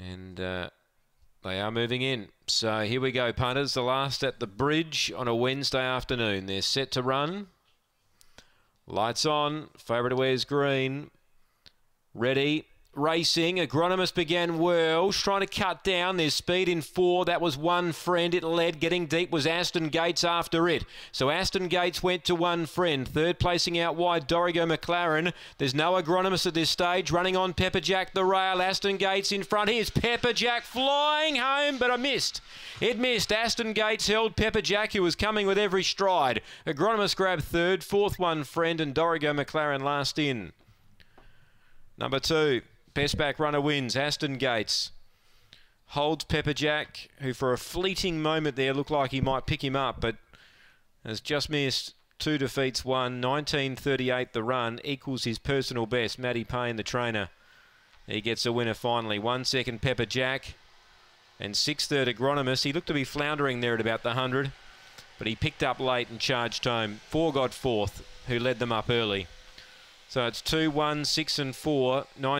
And uh, they are moving in. So here we go, punters. The last at the bridge on a Wednesday afternoon. They're set to run. Lights on. Favourite wears green. Ready racing. Agronomus began well, trying to cut down. their speed in four. That was one friend. It led. Getting deep was Aston Gates after it. So Aston Gates went to one friend. Third placing out wide, Dorigo McLaren. There's no Agronomus at this stage. Running on Pepperjack the rail. Aston Gates in front. Here's Pepperjack flying home, but I missed. It missed. Aston Gates held Pepperjack, who was coming with every stride. Agronomus grabbed third. Fourth one friend and Dorigo McLaren last in. Number two. Pestback runner wins. Aston Gates holds Pepperjack, who for a fleeting moment there looked like he might pick him up, but has just missed two defeats, one. 1938 the run equals his personal best. Matty Payne, the trainer. He gets a winner finally. One second, Pepper Jack. And six third agronomist. Agronomus. He looked to be floundering there at about the 100, but he picked up late and charged home. Four got fourth, who led them up early. So it's two, one, six, and four. Nine